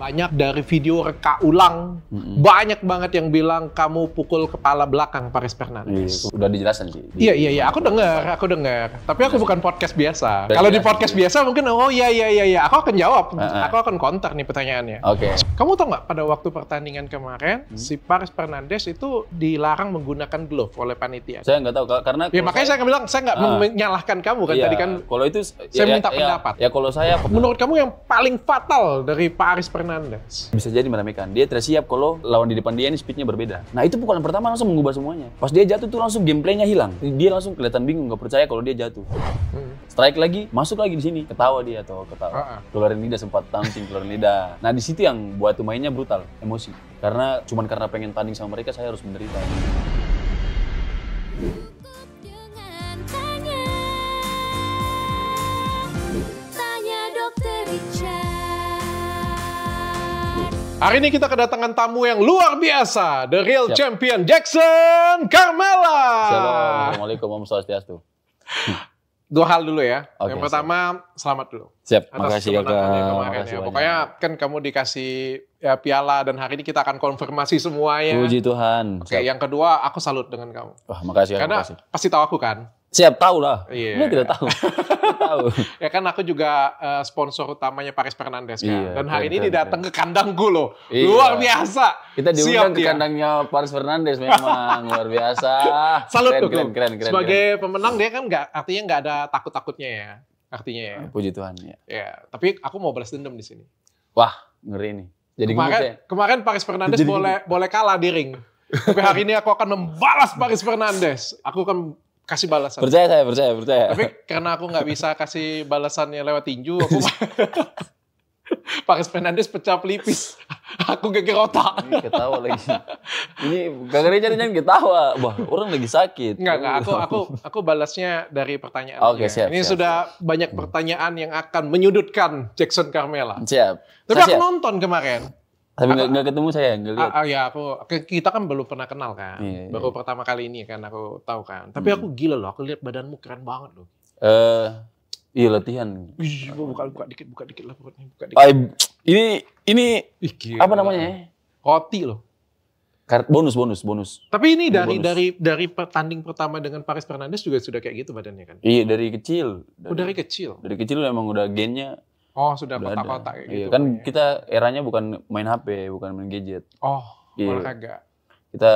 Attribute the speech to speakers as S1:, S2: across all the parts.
S1: Banyak dari video reka ulang, mm-hmm. banyak banget yang bilang kamu pukul kepala belakang Paris Fernandes. yes. Iya, udah dijelasin sih. Di, iya iya iya, aku dengar, aku dengar. Tapi aku iya. bukan podcast biasa. Kalau di podcast biasa mungkin oh iya iya iya iya, aku akan jawab. Uh-huh. Aku akan konter nih pertanyaannya. Oke. Okay. Kamu tau nggak pada waktu pertandingan kemarin hmm? si Paris Fernandes itu dilarang menggunakan glove oleh panitia. Saya nggak tahu karena Ya makanya saya, nggak bilang saya nggak uh, menyalahkan kamu kan iya, tadi kan. Kalau itu saya ya, minta ya, pendapat. Ya, ya kalau saya menurut kamu yang paling fatal dari Paris Fernandes Fernandes.
S2: Bisa jadi meremehkan. Dia siap kalau lawan di depan dia ini speednya berbeda. Nah itu pukulan pertama langsung mengubah semuanya. Pas dia jatuh tuh langsung gameplaynya hilang. Dia langsung kelihatan bingung, nggak percaya kalau dia jatuh. Hmm. Strike lagi, masuk lagi di sini. Ketawa dia atau ketawa. Ah, ah. Keluarin lidah sempat tanding keluarin lidah. Nah di situ yang buat mainnya brutal, emosi. Karena cuman karena pengen tanding sama mereka, saya harus menderita. Tanya dokter Richard.
S1: Hari ini kita kedatangan tamu yang luar biasa, the real Siap. champion Jackson Carmela. Assalamualaikum, Om Swastiastu. Dua hal dulu ya. Okay, yang pertama, siap. selamat dulu. Siap, atas makasih ya. Kemarin ya. Pokoknya kan kamu dikasih ya, piala dan hari ini kita akan konfirmasi semuanya. Puji
S2: Tuhan. Oke, okay,
S1: yang kedua, aku salut dengan kamu.
S2: Wah, makasih. ya. Karena makasih.
S1: pasti tahu aku kan. Siap tahu lah. Iya. Lu tidak tahu. tahu. ya kan aku juga eh, sponsor utamanya Paris Fernandes kan. Iya, Dan hari ini dia datang ke kandangku loh. Iya. Luar biasa. Kita diundang ke kandangnya Paris Fernandes memang luar biasa. Salut keren, keren, keren, keren, Sebagai keren. pemenang dia kan nggak artinya nggak ada takut-takutnya ya. Artinya ya.
S2: Puji Tuhan ya.
S1: Ya, tapi aku mau balas dendam di sini.
S2: Wah, ngeri nih. Jadi kemarin, ya.
S1: kemarin Paris Fernandes Jadi boleh gini. boleh kalah di ring. Tapi hari ini aku akan membalas Paris Fernandes. Aku akan kasih balasan. Percaya saya,
S2: percaya, percaya. Tapi
S1: karena aku nggak bisa kasih balasannya lewat tinju, aku Paris Fernandes pecah pelipis. Aku geger otak. Ini ketawa lagi. Ini gak ngeri jadi jangan ketawa. Wah, orang lagi sakit. Enggak, enggak. Aku aku aku balasnya dari pertanyaan. Oke, okay, siap. Ini siap, sudah siap. banyak pertanyaan yang akan menyudutkan Jackson Carmela. Siap. Tapi siap. aku nonton kemarin.
S2: Tapi nggak ketemu saya, nggak ah, lihat. Oh
S1: ya aku kita kan belum pernah kenal kan. Iya, iya, Baru pertama kali ini kan aku tahu kan. Tapi hmm. aku gila loh, aku lihat badanmu keren banget loh.
S2: Eh uh, iya latihan.
S1: Ih, buka buka dikit, buka dikit lah buka dikit.
S2: Ay, ini
S1: ini Ih, gila. apa namanya ya? Roti loh.
S2: Karet bonus bonus bonus.
S1: Tapi ini dari bonus. dari dari pertanding pertama dengan Paris Fernandes juga sudah kayak gitu badannya kan?
S2: Iya dari kecil. Dari, oh dari kecil. Dari kecil emang udah gennya
S1: Oh, sudah kotak-kotak tak iya, gitu. Iya,
S2: kan ya. kita eranya bukan main HP, bukan main gadget.
S1: Oh, iya. malah kagak.
S2: Kita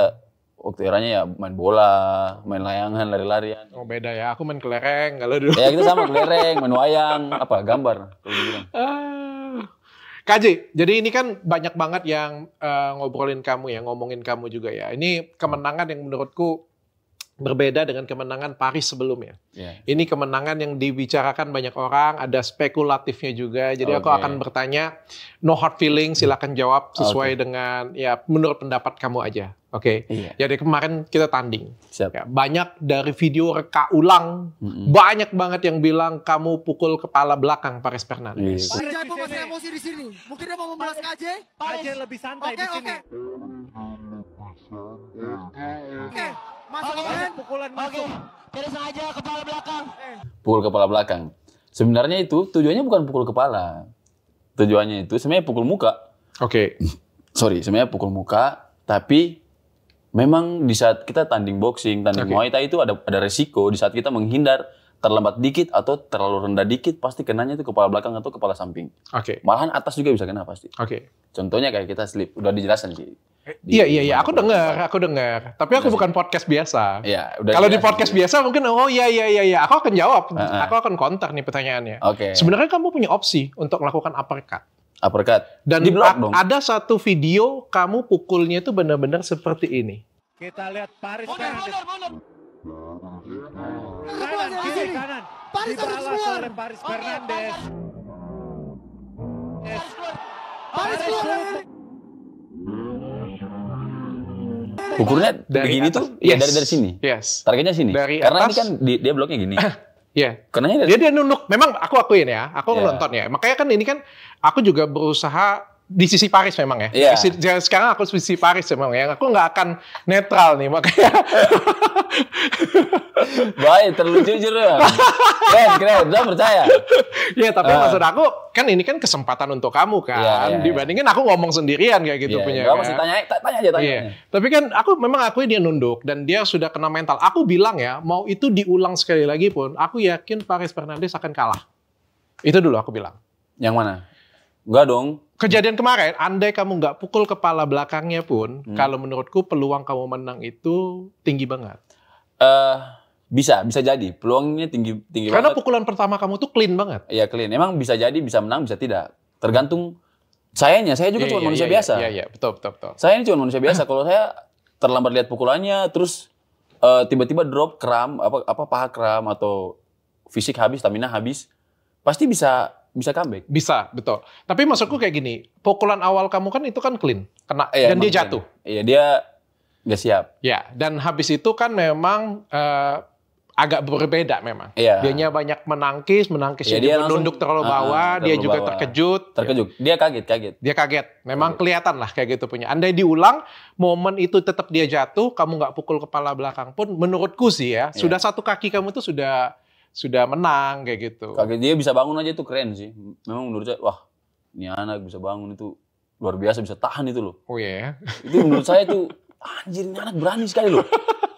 S2: waktu eranya ya main bola, main layangan, lari-larian. Oh, beda ya. Aku main kelereng kalau dulu. Ya, kita sama kelereng, main wayang, apa gambar Kaji, gitu. ah.
S1: KJ, jadi ini kan banyak banget yang uh, ngobrolin kamu ya, ngomongin kamu juga ya. Ini kemenangan yang menurutku Berbeda dengan kemenangan Paris sebelumnya. Yeah. Ini kemenangan yang dibicarakan banyak orang, ada spekulatifnya juga. Jadi okay. aku akan bertanya, no hard feeling, silakan jawab sesuai okay. dengan ya menurut pendapat kamu aja. Oke. Okay. Iya. Jadi kemarin kita tanding. Siap. Ya, banyak dari video reka ulang, mm-hmm. banyak banget yang bilang kamu pukul kepala belakang Paris Fernandes. Yes. Iya. Paris jangan emosi di sini. Mungkin dia mau membalas KJ. KJ lebih santai okay, di sini. Okay. Eh, eh, eh. Kan?
S2: Pukul kepala belakang. Sebenarnya itu tujuannya bukan pukul kepala. Tujuannya itu sebenarnya pukul muka. Oke. Okay. Sorry, sebenarnya pukul muka, tapi memang di saat kita tanding boxing, tanding okay. Muay Thai itu ada ada resiko di saat kita menghindar terlambat dikit atau terlalu rendah dikit pasti kenanya itu kepala belakang atau kepala samping. Oke. Okay. Malahan atas juga bisa kena pasti. Oke. Okay. Contohnya kayak kita slip, udah dijelasin sih.
S1: Eh, di iya iya iya, aku dengar, aku dengar. Tapi aku ya, bukan iya. podcast biasa. Iya, udah. Kalau di podcast biasa mungkin oh iya iya iya iya, aku akan jawab. Uh -huh. Aku akan konter nih pertanyaannya. Oke. Okay. Sebenarnya kamu punya opsi untuk melakukan uppercut. Uppercut. Dan di blog dong. ada satu video kamu pukulnya itu benar-benar seperti ini. Kita lihat Paris. Bonar, bonar, bonar. Kanan, kiri, kanan. Paris harus keluar. oleh Paris oh, Fernandes. Paris keluar. Paris keluar.
S2: Ukurnya dari begini atas. tuh, iya, yes. ya dari dari sini. Yes. Targetnya sini. Dari Karena atas. ini kan di, dia bloknya gini. Ah,
S1: iya. Yeah. Karena dia dia nunuk. Memang aku akuin ya, aku yeah. nonton ya. Makanya kan ini kan aku juga berusaha di sisi Paris memang ya. Yeah. Sekarang aku di sisi Paris memang ya. Aku nggak akan netral nih makanya. Baik, terlalu jujur ya. keren, keren. Udah percaya. Iya, tapi uh. maksud aku kan ini kan kesempatan untuk kamu kan. Yeah, yeah, Dibandingin aku ngomong sendirian kayak gitu yeah, punya. Gak mesti kan. tanya,
S2: tanya aja tanya. Yeah.
S1: Tapi kan aku memang aku dia nunduk dan dia sudah kena mental. Aku bilang ya, mau itu diulang sekali lagi pun, aku yakin Paris Fernandes akan kalah. Itu dulu aku bilang. Yang mana? Enggak dong. Kejadian kemarin, andai kamu nggak pukul kepala belakangnya pun, hmm. kalau menurutku peluang kamu menang itu tinggi banget.
S2: Eh uh, bisa, bisa jadi. Peluangnya tinggi tinggi Karena banget. pukulan pertama kamu tuh clean banget. Iya, clean. Emang bisa jadi bisa menang, bisa tidak. Tergantung sayanya. Saya juga yeah, cuma yeah, manusia yeah, iya, biasa. Iya, yeah, iya, yeah, betul, betul, betul. Saya ini cuma manusia biasa. kalau saya terlambat lihat pukulannya, terus eh, tiba-tiba uh, drop kram apa apa paha kram atau fisik habis, stamina
S1: habis, pasti bisa bisa comeback. Bisa, betul. Tapi maksudku kayak gini, pukulan awal kamu kan itu kan clean, kena eh, dan dia jatuh.
S2: Iya, dia nggak siap.
S1: Ya, dan habis itu kan memang uh, agak berbeda memang. Iya. Dianya banyak menangkis, menangkis ya, dia menunduk terlalu ah, ah, bawah, uh, terlalu dia juga bawah. terkejut.
S2: Terkejut. Ya. Dia kaget, kaget.
S1: Dia kaget. Memang kaget. kelihatan lah kayak gitu punya. Andai diulang, momen itu tetap dia jatuh, kamu nggak pukul kepala belakang pun, menurutku sih ya, ya. sudah satu kaki kamu tuh sudah sudah menang kayak gitu. Kaget dia bisa bangun aja itu keren sih. Memang menurut saya wah ini anak bisa bangun itu
S2: luar biasa bisa tahan itu loh. Oh iya. Yeah. Itu menurut saya itu anjir ini anak berani sekali loh.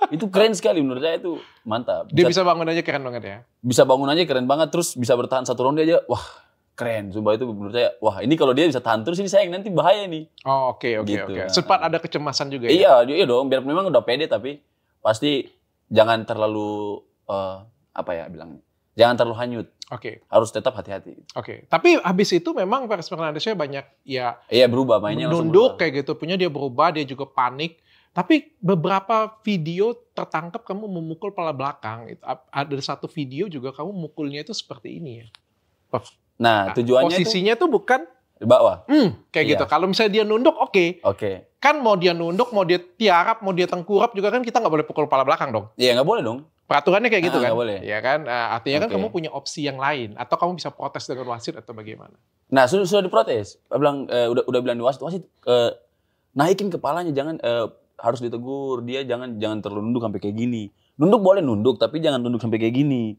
S2: itu keren sekali menurut saya itu mantap. Bisa, dia bisa bangun aja keren banget ya. Bisa bangun aja keren banget terus bisa bertahan satu ronde aja wah keren. Sumpah itu menurut saya wah ini kalau dia bisa tahan terus ini sayang
S1: nanti bahaya nih. Oh
S2: oke oke gitu. oke. Sempat
S1: ada kecemasan juga ya.
S2: Iya, iya dong biar memang udah pede tapi pasti jangan terlalu uh, apa ya bilangnya? Jangan terlalu hanyut. Oke. Okay. Harus tetap hati-hati. Oke.
S1: Okay. Tapi habis itu memang Perez Fernandesnya banyak
S2: ya. Iya berubah mainnya. Nunduk
S1: kayak gitu. Punya dia berubah, dia juga panik. Tapi beberapa video tertangkap kamu memukul pala belakang. Gitu. Ada satu video juga kamu mukulnya itu seperti ini ya. Nah, nah tujuannya posisinya itu... tuh bukan di bawah. Hmm, kayak iya. gitu. Kalau misalnya dia nunduk, oke. Okay. Oke. Okay. Kan mau dia nunduk, mau dia tiarap, mau dia tengkurap juga kan kita nggak boleh pukul kepala belakang dong. Iya nggak boleh dong. Peraturannya kayak gitu ah, kan. Gak boleh. Iya kan. Ah, artinya okay. kan kamu punya opsi yang lain atau kamu bisa protes dengan wasit atau bagaimana. Nah sudah sudah diprotes.
S2: Bilang uh, udah udah bilang di wasit, wasit uh, naikin kepalanya jangan uh, harus ditegur dia jangan jangan terlalu nunduk sampai kayak gini. Nunduk boleh nunduk tapi jangan nunduk sampai kayak gini.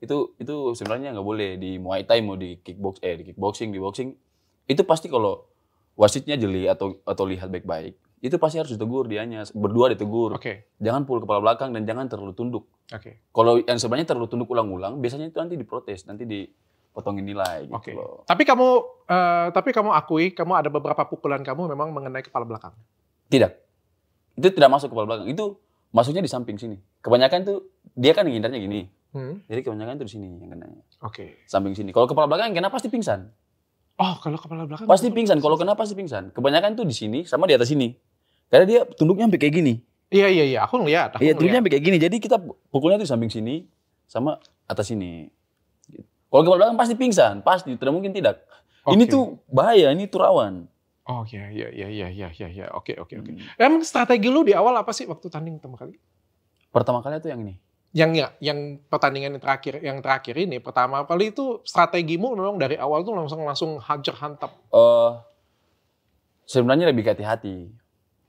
S2: Itu itu sebenarnya nggak boleh di Muay Thai mau di kickbox eh di kickboxing di boxing itu pasti kalau wasitnya jeli atau atau lihat baik-baik itu pasti harus ditegur dianya berdua ditegur okay. jangan pukul kepala belakang dan jangan terlalu tunduk okay. kalau yang sebenarnya terlalu tunduk ulang-ulang biasanya itu nanti diprotes nanti dipotongin nilai gitu okay.
S1: tapi kamu uh, tapi kamu akui kamu ada beberapa pukulan kamu memang mengenai kepala belakang
S2: tidak itu tidak masuk kepala belakang itu masuknya di samping sini kebanyakan tuh dia kan ngindarnya gini hmm. jadi kebanyakan itu di sini yang kena oke okay. samping sini kalau kepala belakang yang kena pasti pingsan
S1: Oh, kalau kepala belakang pasti
S2: pingsan. Kalau kenapa pasti pingsan. Kebanyakan tuh di sini sama di atas sini. Karena dia tunduknya sampai kayak gini. Iya iya iya, aku ngeliat. Aku iya, tunduknya sampai kayak gini. Jadi kita pukulnya tuh di samping sini sama atas sini. Kalau kepala belakang pasti pingsan, pasti tidak mungkin tidak. Okay. Ini tuh bahaya, ini tuh rawan.
S1: Oh iya iya iya iya iya iya ya. oke oke oke. Hmm. Emang strategi lu di awal apa sih waktu tanding pertama kali? Pertama kali tuh yang ini yang ya, yang pertandingan yang terakhir yang terakhir ini pertama kali itu strategimu memang dari awal tuh langsung langsung hajar hantap.
S2: Uh, eh, sebenarnya lebih hati-hati.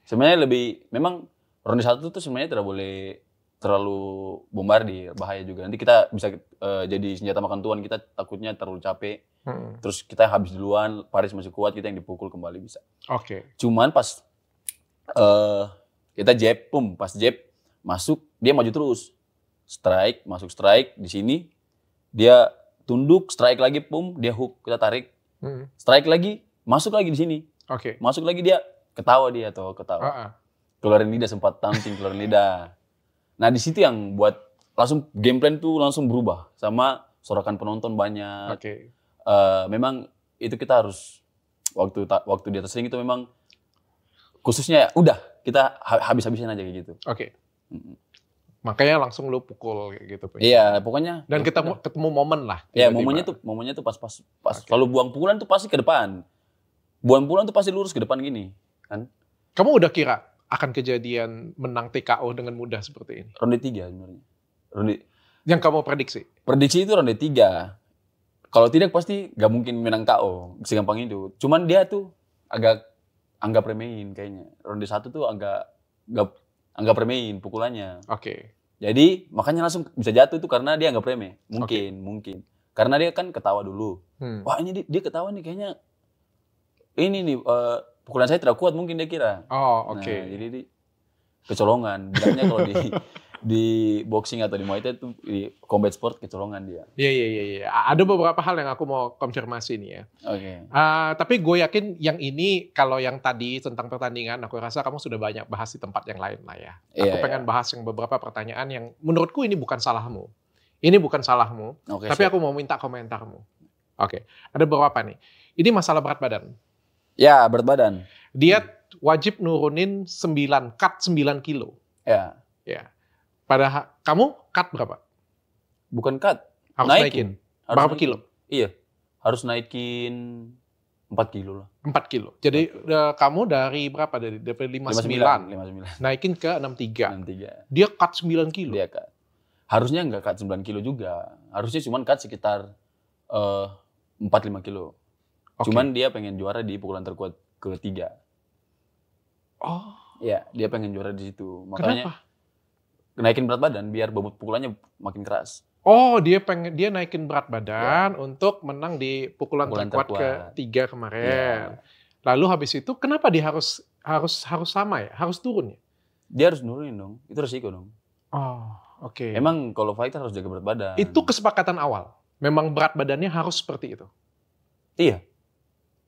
S2: Sebenarnya lebih memang ronde satu tuh sebenarnya tidak boleh terlalu bombardir bahaya juga nanti kita bisa uh, jadi senjata makan tuan kita takutnya terlalu capek hmm. terus kita habis duluan Paris masih kuat kita yang dipukul kembali bisa oke okay. cuman pas uh, kita jab pum pas jab masuk dia maju terus strike, masuk strike di sini. Dia tunduk, strike lagi pum, dia hook, kita tarik. Hmm. Strike lagi, masuk lagi di sini. Oke. Okay. Masuk lagi dia ketawa dia atau ketawa. Uh -uh. Keluarin lidah sempat tamping keluarin lidah. Nah, di situ yang buat langsung game plan tuh langsung berubah sama sorakan penonton banyak. Oke. Okay. Uh, eh, memang itu kita harus waktu waktu dia atas itu memang khususnya ya udah kita habis habisin aja kayak gitu. Oke. Okay
S1: makanya langsung lu pukul kayak gitu. Iya, pokoknya. Dan kita ketemu, ketemu momen lah. Iya, momennya tuh
S2: momennya tuh pas pas pas. Okay. Kalau buang pukulan tuh pasti ke depan. Buang pukulan tuh
S1: pasti lurus ke depan gini, kan? Kamu udah kira akan kejadian menang TKO dengan mudah seperti ini? Ronde tiga sebenarnya. Ronde yang kamu prediksi?
S2: Prediksi itu ronde tiga Kalau tidak pasti gak mungkin menang KO, segampang itu. Cuman dia tuh agak anggap remehin kayaknya. Ronde satu tuh agak gak anggap remehin pukulannya. Oke. Okay. Jadi makanya langsung bisa jatuh itu karena dia anggap remeh. Mungkin, okay. mungkin. Karena dia kan ketawa dulu. Hmm. Wah, ini dia, dia ketawa nih kayaknya ini nih uh, pukulan saya tidak kuat mungkin dia kira.
S1: Oh, nah, oke. Okay. Nah,
S2: jadi dia kecolongan. Bilangnya kalau di di boxing atau di Muay Thai itu di combat sport kecolongan dia.
S1: Iya iya iya iya. Ada beberapa hal yang aku mau konfirmasi nih ya. Oke. Okay. Uh, tapi gue yakin yang ini kalau yang tadi tentang pertandingan aku rasa kamu sudah banyak bahas di tempat yang lain lah ya. Iya, aku yeah, pengen iya. bahas yang beberapa pertanyaan yang menurutku ini bukan salahmu. Ini bukan salahmu, okay, tapi sure. aku mau minta komentarmu. Oke. Okay. Ada beberapa nih. Ini masalah berat badan. Ya, yeah, berat badan. Dia wajib nurunin 9 cut 9 kilo. Ya. Yeah. Ya. Pada kamu cut berapa? Bukan cut. Harus naikin. naikin. Harus berapa naikin. kilo?
S2: Iya. Harus naikin 4 kilo lah. 4 kilo. Jadi
S1: 4 kilo. Eh, kamu dari berapa? Dari, dari 59,
S2: 59. 59. Naikin ke 63. 63. Dia cut 9 kilo. Dia cut. Harusnya nggak cut 9 kilo juga. Harusnya cuma cut sekitar uh, eh, 4-5 kilo. Okay. Cuman dia pengen juara di pukulan terkuat ketiga. Oh. Ya, dia pengen juara di situ. Makanya Kenapa? naikin berat badan biar bobot pukulannya makin keras.
S1: Oh, dia pengen dia naikin berat ya. badan ya. untuk menang di pukulan, pukulan terkuat, terkuat ketiga kemarin. Ya. Lalu habis itu kenapa dia harus harus harus sama ya? Harus turun ya? Dia harus nurunin dong. Itu resiko dong. Oh, oke. Okay. Emang kalau fighter harus jaga berat badan. Itu kesepakatan awal. Memang
S2: berat badannya harus seperti itu. Iya.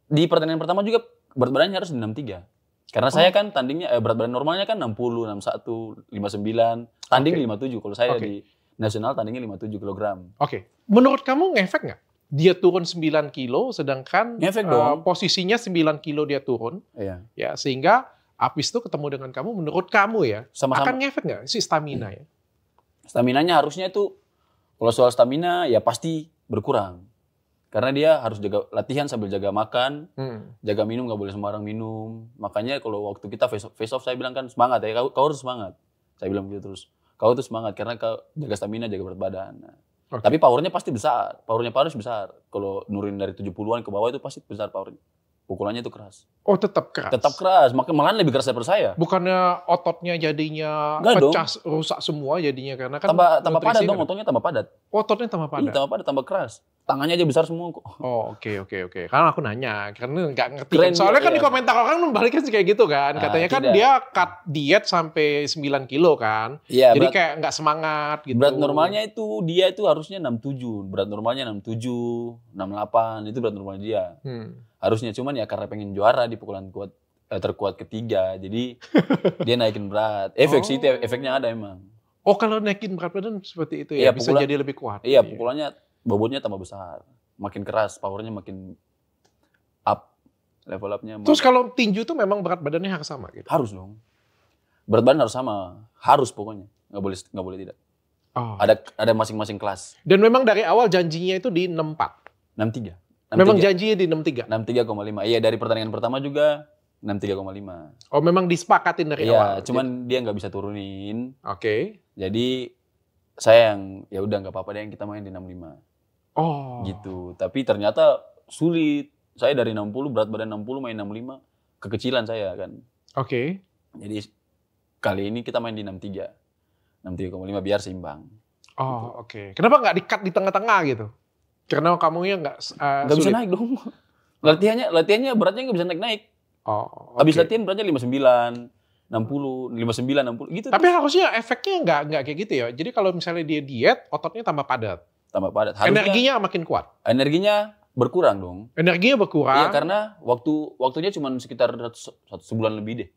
S2: Di pertandingan pertama juga berat badannya harus di 63. Karena oh. saya kan tandingnya eh, berat badan normalnya kan 60, 61, 59.
S1: Tanding okay. 57. Kalau saya okay. di nasional tandingnya 57 kg. Oke. Okay. Menurut kamu ngefek nggak? Dia turun 9 kilo, sedangkan ngefek eh, dong. Uh, posisinya 9 kilo dia turun. Iya. Ya, sehingga Apis itu ketemu dengan kamu, menurut kamu ya, Sama -sama. akan ngefek nggak si stamina hmm. ya? nya harusnya itu, kalau soal stamina ya pasti
S2: berkurang. Karena dia harus jaga latihan sambil jaga makan, hmm. jaga minum nggak boleh sembarang minum. Makanya kalau waktu kita face off, face off saya bilang kan semangat ya, kau, kau harus semangat. Saya bilang gitu terus. Kau tuh semangat karena kau jaga stamina, jaga berat badan. Nah, okay. Tapi powernya pasti besar. Powernya harus besar. Kalau nurin dari 70-an ke bawah itu pasti besar powernya. Pukulannya itu keras. Oh tetap keras? Tetap keras. makanya malahan lebih keras daripada saya.
S1: Bukannya ototnya jadinya Nggak pecah, dong. rusak semua jadinya karena kan... Tambah, tambah padat dong, kan? ototnya tambah padat. Oh, ototnya tambah iya, padat? tambah
S2: padat, tambah keras
S1: tangannya aja besar semua kok. Oh oke okay, oke okay, oke. Okay. Karena aku nanya, karena nggak ngerti. Kan. Keren, Soalnya iya. kan di iya. komentar orang membalikkan kan sih kayak gitu kan. Ah, Katanya kan dia cut diet sampai 9 kilo kan. Iya. Jadi berat, kayak nggak semangat gitu. Berat normalnya itu dia itu harusnya 67. Berat normalnya
S2: 67, 68 itu berat normal dia. Hmm. Harusnya cuman ya karena pengen juara di pukulan kuat eh, terkuat ketiga. Jadi dia naikin berat. Efek oh. sih efeknya ada emang.
S1: Oh kalau naikin berat badan seperti itu ya, ya bisa pukulan, jadi lebih kuat.
S2: Iya, ya? pukulannya bobotnya tambah besar, makin keras, powernya makin up, level upnya. Terus
S1: kalau tinju tuh memang berat badannya harus sama gitu?
S2: Harus dong. Berat badan harus sama, harus pokoknya, nggak boleh nggak boleh tidak. Oh. Ada ada masing-masing kelas. Dan memang dari
S1: awal janjinya itu
S2: di 64. 63. 63. Memang janjinya di 63. 63,5. Iya dari pertandingan pertama juga 63,5.
S1: Oh memang disepakatin dari iya, awal. Iya,
S2: cuman jadi... dia nggak bisa turunin. Oke. Okay. Jadi saya yang ya udah nggak apa-apa deh yang kita main di 65. Oh. Gitu. Tapi ternyata sulit. Saya dari 60 berat badan 60 main 65 kekecilan saya kan. Oke. Okay. Jadi kali ini kita main di 63. 63,5 biar seimbang.
S1: Oh, gitu. oke. Okay. Kenapa nggak
S2: dikat di tengah-tengah gitu? Karena kamu yang nggak uh, Nggak bisa naik dong. Latihannya latihannya beratnya nggak bisa naik-naik. Oh. Okay. Habis latihan beratnya 59. 60, 59, 60 gitu. Tapi terus. harusnya efeknya
S1: nggak nggak kayak gitu ya. Jadi kalau misalnya dia diet, ototnya tambah padat tambah padat. Harusnya, energinya makin kuat. Energinya
S2: berkurang dong.
S1: Energinya berkurang. Iya karena waktu waktunya cuma
S2: sekitar satu sebulan lebih deh.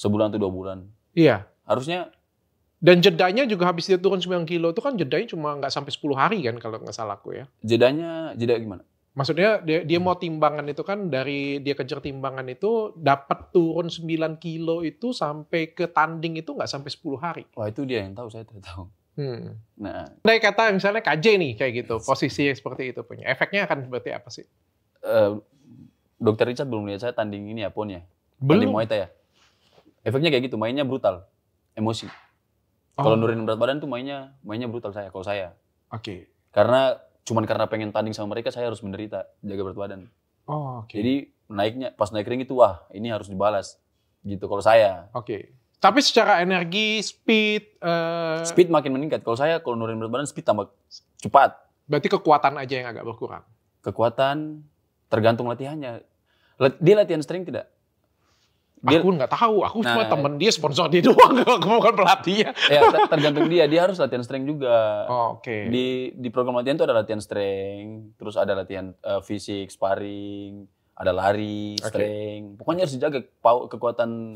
S2: Sebulan atau dua bulan.
S1: Iya. Harusnya. Dan jedanya juga habis dia turun 9 kilo itu kan jedanya cuma nggak sampai 10 hari kan kalau nggak salah aku ya. Jedanya jeda gimana? Maksudnya dia, dia hmm. mau timbangan itu kan dari dia kejar timbangan itu dapat turun 9 kilo itu sampai ke tanding itu nggak sampai 10 hari. Wah itu dia yang tahu saya tidak tahu. Hmm. Nah, dari kata misalnya KJ nih kayak gitu, posisi seperti itu punya. Efeknya akan seperti apa sih? Uh, Dokter Richard belum lihat saya tanding ini ya, pun ya. Belum. Tanding
S2: Muay Thai ya. Efeknya kayak gitu, mainnya brutal, emosi.
S1: Oh. Kalau nurunin berat
S2: badan tuh mainnya mainnya brutal saya kalau saya. Oke. Okay. Karena cuman karena pengen tanding sama mereka saya harus menderita jaga berat badan.
S1: Oh, oke. Okay. Jadi
S2: naiknya pas naik ring itu wah, ini harus dibalas. Gitu kalau saya. Oke. Okay
S1: tapi secara energi, speed, uh, speed
S2: makin meningkat. Kalau saya kalau nurunin berat badan speed tambah cepat. Berarti kekuatan aja yang agak berkurang. Kekuatan tergantung latihannya. Dia latihan strength tidak? Dia, aku nggak tahu, aku nah, cuma temen
S1: dia sponsor dia doang, aku bukan
S2: pelatihnya. Ya, tergantung dia, dia harus latihan strength juga. Oh, Oke. Okay. Di di program latihan itu ada latihan strength, terus ada latihan uh, fisik, sparring, ada lari, strength. Okay. Pokoknya harus dijaga kekuatan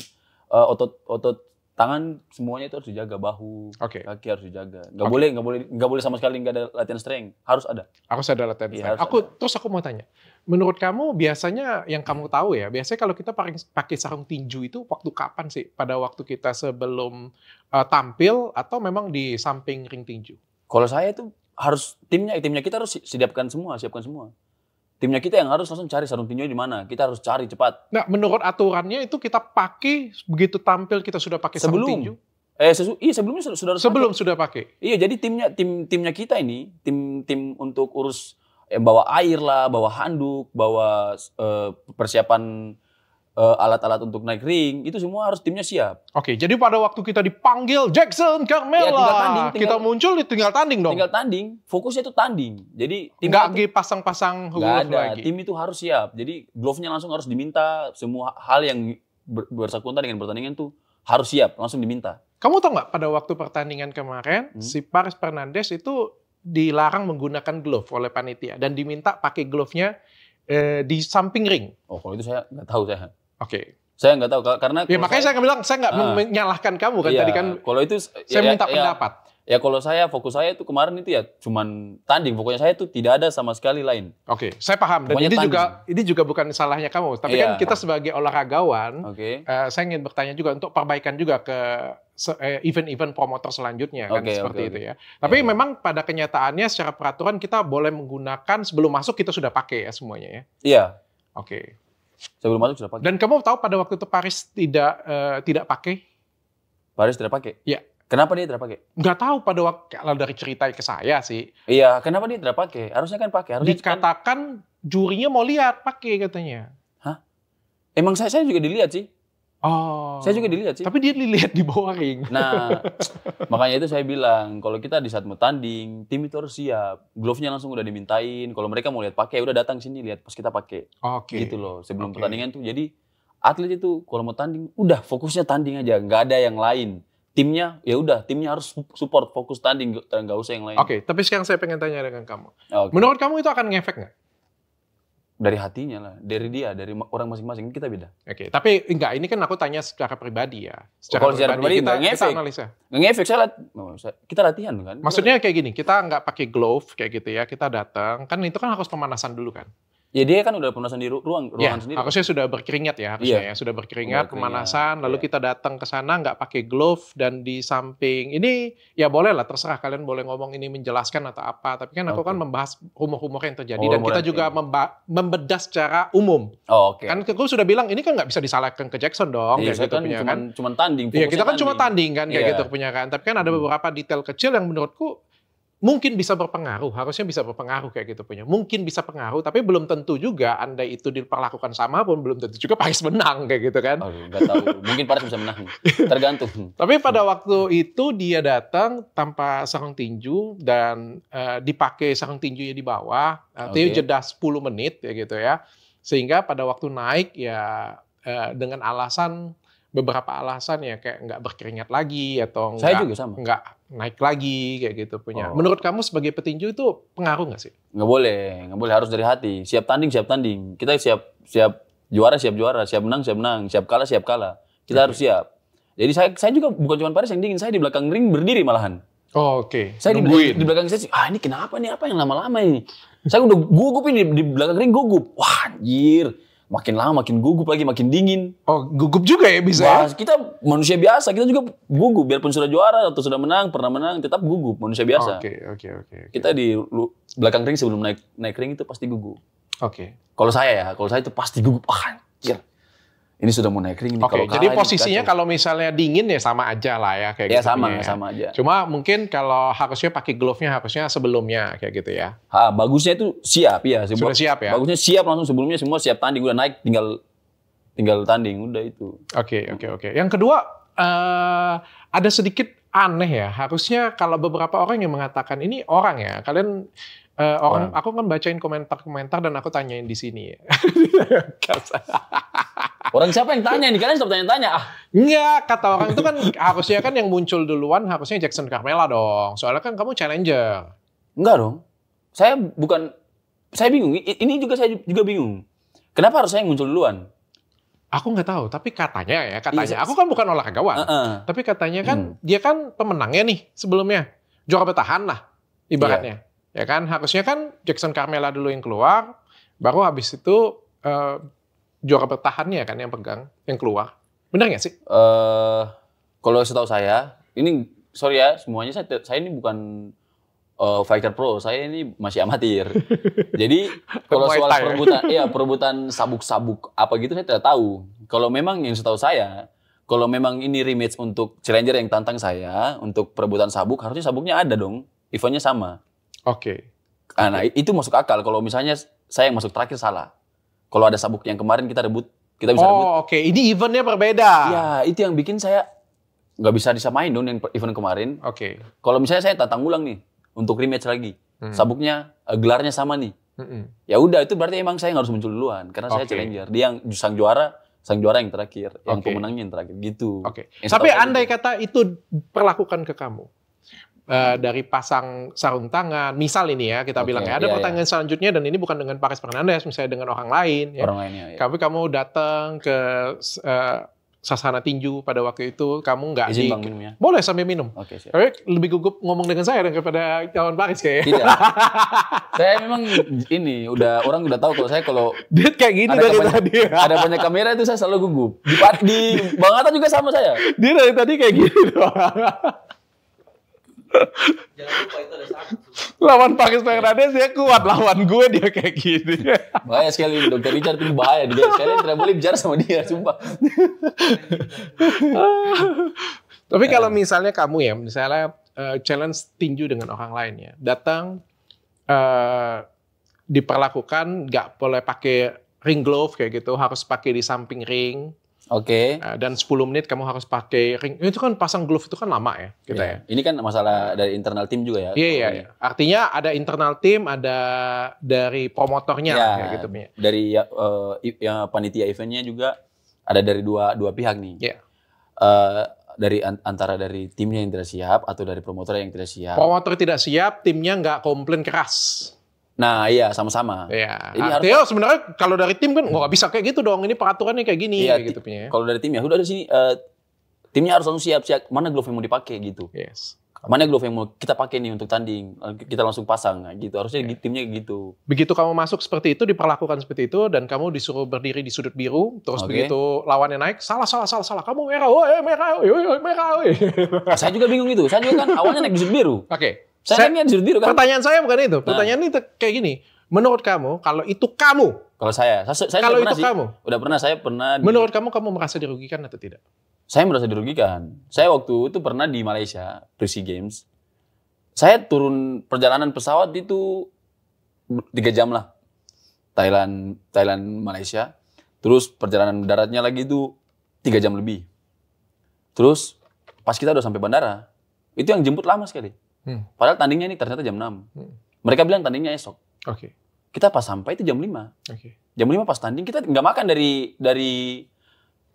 S2: uh, otot otot tangan semuanya itu harus dijaga bahu okay. kaki harus dijaga nggak okay. boleh nggak boleh nggak boleh sama sekali nggak ada latihan strength harus ada Aku ada
S1: latihan ya, strength aku ada. terus aku mau tanya menurut kamu biasanya yang kamu tahu ya biasanya kalau kita pakai pakai sarung tinju itu waktu kapan sih pada waktu kita sebelum uh, tampil atau memang di samping ring tinju
S2: kalau saya itu harus timnya timnya kita harus siapkan semua siapkan semua timnya kita yang harus langsung cari sarung tinjunya di mana. Kita harus cari cepat. Nah, menurut
S1: aturannya itu kita pakai begitu tampil kita sudah pakai Sebelum. sarung tinju. Eh, sesu, iya sebelumnya sudah, sudah sebelum pakai. sudah pakai. Iya, jadi timnya tim timnya kita ini,
S2: tim tim untuk urus eh, bawa air lah, bawa handuk, bawa eh, persiapan Eh, alat-alat untuk naik ring itu semua harus timnya siap. Oke, jadi pada waktu kita dipanggil Jackson
S1: Carmela, ya, tanding, tinggal, kita muncul tinggal tanding dong. Tinggal tanding, fokusnya itu tanding. Jadi tidak nggak lagi pasang-pasang glove ada. lagi. Tim
S2: itu harus siap. Jadi glove-nya langsung harus diminta. Semua
S1: hal yang bersangkutan dengan pertandingan itu harus siap, langsung diminta. Kamu tahu nggak pada waktu pertandingan kemarin hmm? si Paris Fernandez itu dilarang menggunakan glove oleh panitia dan diminta pakai glove-nya eh, di samping ring. Oh, kalau itu saya nggak
S2: tahu saya. Oke. Okay. Saya nggak tahu karena ya, makanya saya, saya bilang saya nggak uh,
S1: menyalahkan kamu kan iya, tadi kan.
S2: Kalau itu saya ya, minta ya, pendapat. Ya, ya kalau saya fokus saya itu kemarin itu ya cuman tanding. Pokoknya saya itu tidak ada
S1: sama sekali lain. Oke, okay, saya paham. Dan ini tanding. juga ini juga bukan salahnya kamu. Tapi kan iya. kan kita sebagai olahragawan, okay. uh, eh, saya ingin bertanya juga untuk perbaikan juga ke eh, event-event promotor selanjutnya okay, kan seperti okay, itu ya. Tapi yeah. Iya. memang pada kenyataannya secara peraturan kita boleh menggunakan sebelum masuk kita sudah pakai ya semuanya ya. Iya.
S2: Yeah. Oke. Okay. Sebelum masuk sudah pakai.
S1: Dan kamu tahu pada waktu itu Paris tidak uh, tidak pakai? Paris tidak pakai? Iya. Kenapa dia tidak pakai? Enggak tahu pada waktu kalau dari cerita ke saya sih. Iya, kenapa dia tidak pakai? Harusnya kan pakai. Harusnya kan- Dikatakan kan... jurinya mau lihat pakai katanya. Hah? Emang saya saya juga dilihat sih. Oh. Saya juga dilihat sih. Tapi dia dilihat di bawah ring. Nah,
S2: makanya itu saya bilang kalau kita di saat mau tanding, tim itu harus siap. Glove-nya langsung udah dimintain. Kalau mereka mau lihat pakai, udah datang sini lihat pas kita pakai. Oke. Okay. Gitu loh. Sebelum okay. pertandingan tuh. Jadi atlet itu kalau mau tanding, udah fokusnya tanding aja, nggak ada yang lain. Timnya ya udah, timnya harus support fokus tanding, nggak usah yang lain. Oke, okay, tapi sekarang saya pengen tanya dengan kamu.
S1: Okay. Menurut kamu itu akan ngefek nggak?
S2: dari hatinya lah, dari dia, dari orang masing-masing kita beda. Oke,
S1: okay. tapi enggak ini kan aku tanya secara pribadi ya. Secara Kalau secara pribadi kita, kita analisa. Nggak ngefek, saya lat,
S2: oh, kita latihan kan. Maksudnya
S1: kayak gini, kita enggak pakai glove kayak gitu ya, kita datang, kan itu kan harus pemanasan dulu kan. Ya dia kan udah pemanasan di ruang ya, ruangan ya, sendiri. Harusnya sudah berkeringat ya harusnya iya. ya, sudah berkeringat, kemanasan. pemanasan, lalu ya. kita datang ke sana nggak pakai glove dan di samping ini ya boleh lah terserah kalian boleh ngomong ini menjelaskan atau apa, tapi kan aku okay. kan membahas humor-humor yang terjadi oh, dan kita juga memba- membedah secara umum. Oh, oke. Okay. Kan aku sudah bilang ini kan nggak bisa disalahkan ke Jackson dong, Iya. Kita gitu kan punya
S2: cuman, kan. tanding. Iya kita kan cuma tanding
S1: kan kayak yeah. gitu punya kan, tapi kan ada hmm. beberapa detail kecil yang menurutku mungkin bisa berpengaruh, harusnya bisa berpengaruh kayak gitu punya. Mungkin bisa pengaruh, tapi belum tentu juga Anda itu diperlakukan sama pun belum tentu juga Paris menang kayak gitu kan. Oh, tahu,
S2: mungkin Paris bisa menang, tergantung.
S1: tapi pada waktu itu dia datang tanpa sarung tinju dan uh, dipakai sarung tinjunya di bawah, artinya eh, okay. jeda 10 menit kayak gitu ya. Sehingga pada waktu naik ya uh, dengan alasan beberapa alasan ya kayak nggak berkeringat lagi atau saya nggak, nggak naik lagi kayak gitu punya. Oh. Menurut kamu sebagai petinju itu pengaruh nggak sih?
S2: Nggak boleh, nggak boleh harus dari hati. Siap tanding, siap tanding. Kita siap siap juara, siap juara, siap menang, siap menang, siap kalah, siap kalah. Kita okay. harus siap. Jadi saya saya juga bukan cuma Paris yang dingin, saya di belakang ring berdiri malahan. Oh, oke. Okay. Saya Nungguin. di, belakang saya, ah ini kenapa nih apa yang lama-lama ini? saya udah gugup ini di belakang ring gugup. Wah, anjir makin lama makin gugup lagi makin dingin. Oh, gugup juga ya bisa. Bahas, ya? kita manusia biasa, kita juga gugup biarpun sudah juara atau sudah menang, pernah menang tetap gugup, manusia biasa. Oke, okay,
S1: oke, okay, oke. Okay, okay.
S2: Kita di belakang ring sebelum naik
S1: naik ring itu pasti gugup. Oke. Okay. Kalau saya ya, kalau saya itu pasti gugup. Ah,
S2: anjir ini sudah mau naik ring. Oke, okay, jadi posisinya
S1: kalau misalnya dingin ya sama aja lah ya kayak ya, gitu. Sama, ya sama, sama aja. Cuma mungkin kalau harusnya pakai glove-nya harusnya sebelumnya kayak gitu ya.
S2: Ha, bagusnya itu siap ya. sudah siap ya. Bagusnya siap langsung sebelumnya semua siap tanding udah naik tinggal tinggal
S1: tanding udah itu. Oke, okay, oke, okay, oke. Okay. Yang kedua uh, ada sedikit aneh ya. Harusnya kalau beberapa orang yang mengatakan ini orang ya, kalian Uh, orang, wow. aku kan bacain komentar-komentar dan aku tanyain di sini. Ya. orang siapa yang tanya nih? Kalian stop tanya-tanya. Ah. Enggak, kata orang itu kan harusnya kan yang muncul duluan harusnya Jackson Carmela dong. Soalnya kan kamu challenger. Enggak dong. Saya bukan saya bingung. Ini juga saya juga bingung. Kenapa harus saya yang muncul duluan? Aku nggak tahu, tapi katanya ya, katanya. Iya, aku kan bukan olahragawan. Uh -uh. Tapi katanya kan hmm. dia kan pemenangnya nih sebelumnya. Juara bertahan lah ibaratnya. Yeah Ya kan harusnya kan Jackson Carmela dulu yang keluar, baru habis itu uh, juara bertahannya kan yang pegang, yang keluar. Benar nggak sih?
S2: Uh, kalau setahu saya, ini sorry ya semuanya saya saya ini bukan uh, eh, fighter pro, saya ini masih amatir. Jadi kalau soal ya? perebutan, ya perebutan sabuk-sabuk apa gitu saya tidak tahu. Kalau memang yang setahu saya, kalau memang ini rematch untuk challenger yang tantang saya untuk perebutan sabuk, harusnya sabuknya ada dong. Eventnya sama. Oke. Okay. Ah, nah, itu masuk akal kalau misalnya saya yang masuk terakhir salah. Kalau ada sabuk yang kemarin kita rebut, kita bisa oh, rebut. Oh, oke. Okay. Ini eventnya berbeda. Ya, itu yang bikin saya nggak bisa disamain dong yang event kemarin. Oke. Okay. Kalau misalnya saya tatang ulang nih untuk rematch lagi, hmm. sabuknya eh, gelarnya sama nih. Hmm. Ya udah itu berarti emang saya harus muncul duluan karena okay. saya challenger. Dia yang sang juara sang juara
S1: yang terakhir, yang okay. pemenangnya yang terakhir gitu. Oke. Okay. Tapi andai gitu. kata itu perlakukan ke kamu, uh, dari pasang sarung tangan, misal ini ya kita okay, bilang ya ada iya, iya. pertanyaan iya. selanjutnya dan ini bukan dengan Paris Fernandes, misalnya dengan orang lain. Ya. Orang lain ya. Iya. Tapi kamu datang ke uh, sasana tinju pada waktu itu kamu nggak izin di, bang minum ya? boleh sambil minum. Oke. Okay, Tapi lebih gugup ngomong dengan saya daripada kawan Paris kayaknya. Tidak. saya memang
S2: ini udah orang udah tahu kalau saya kalau dia kayak gini ada dari tadi. Ya. Ada banyak kamera itu saya selalu gugup. Di, di Bang Atta juga sama saya. Dia dari tadi kayak gini iya. Lawan pakis Bangladesh ya kuat lawan gue
S1: dia kayak gini. Bahaya sekali dokter Richard itu bahaya dia. sekali tidak boleh bicara sama dia, sumpah. Tapi kalau misalnya kamu ya, misalnya uh, challenge tinju dengan orang lain ya, datang uh, diperlakukan nggak boleh pakai ring glove kayak gitu, harus pakai di samping ring Oke. Okay. Nah, dan 10 menit kamu harus pakai ring. Itu kan pasang glove itu kan lama ya, kita yeah. ya.
S2: Ini kan masalah dari internal tim juga
S1: ya. Iya, yeah, iya, Artinya ada internal tim, ada dari promotornya yeah, gitu, ya,
S2: gitu. Dari uh, ya, panitia eventnya juga ada dari dua dua pihak nih. Iya. Yeah. Uh, dari antara dari timnya yang tidak siap atau dari
S1: promotor yang tidak siap. Promotor tidak siap, timnya nggak komplain keras. Nah iya sama-sama. Iya. Ini Artinya harus... sebenarnya kalau dari tim kan nggak hmm. bisa kayak gitu dong. Ini peraturannya kayak gini. Iya, gitu punya. Kalau
S2: dari tim ya udah di sini uh, timnya harus langsung siap-siap mana glove yang mau dipakai gitu. Yes. Mana glove yang mau kita pakai nih untuk tanding? Eh, kita langsung pasang gitu. Harusnya yeah. timnya gitu.
S1: Begitu kamu masuk seperti itu diperlakukan seperti itu dan kamu disuruh berdiri di sudut biru, terus okay. begitu lawannya naik, salah salah salah salah. Kamu merah, woi merah, woi merah, woi. Saya juga bingung itu. Saya juga kan awalnya naik di sudut biru. Oke. Okay. Saya, saya jujur kan. Pertanyaan saya bukan itu. Nah. Pertanyaan nah. itu kayak gini. Menurut kamu, kalau itu kamu, kalau saya, saya, saya kalau itu sih, kamu,
S2: udah pernah saya pernah. Di, menurut kamu, kamu merasa dirugikan atau tidak? Saya merasa dirugikan. Saya waktu itu pernah di Malaysia, Sea Games. Saya turun perjalanan pesawat itu tiga jam lah, Thailand, Thailand, Malaysia. Terus perjalanan daratnya lagi itu tiga jam lebih. Terus pas kita udah sampai bandara, itu yang jemput lama sekali. Hmm. Padahal tandingnya ini ternyata jam 6. Hmm. Mereka bilang tandingnya esok. Oke. Okay. Kita pas sampai itu jam 5. Oke. Okay. Jam 5 pas tanding kita nggak makan dari dari